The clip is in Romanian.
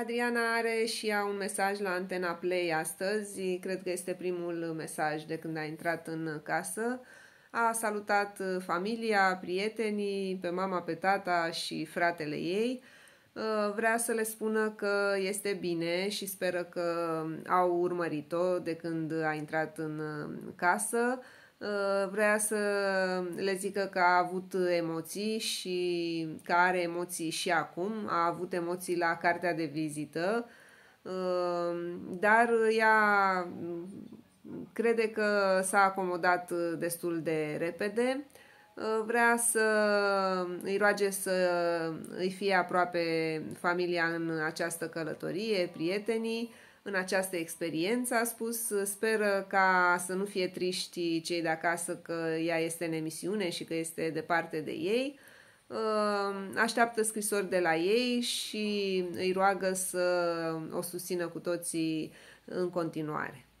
Adriana are și ea un mesaj la Antena Play astăzi, cred că este primul mesaj de când a intrat în casă. A salutat familia, prietenii, pe mama, pe tata și fratele ei. Vrea să le spună că este bine și speră că au urmărit-o de când a intrat în casă. Uh, vrea să le zică că a avut emoții și că are emoții și acum, a avut emoții la cartea de vizită, uh, dar ea crede că s-a acomodat destul de repede, uh, vrea să îi roage să îi fie aproape familia în această călătorie, prietenii, în această experiență. A spus, speră ca să nu fie triști cei de acasă că ea este în emisiune și că este departe de ei. Ehm, așteaptă scrisori de la ei și îi roagă să o susțină cu toții în continuare.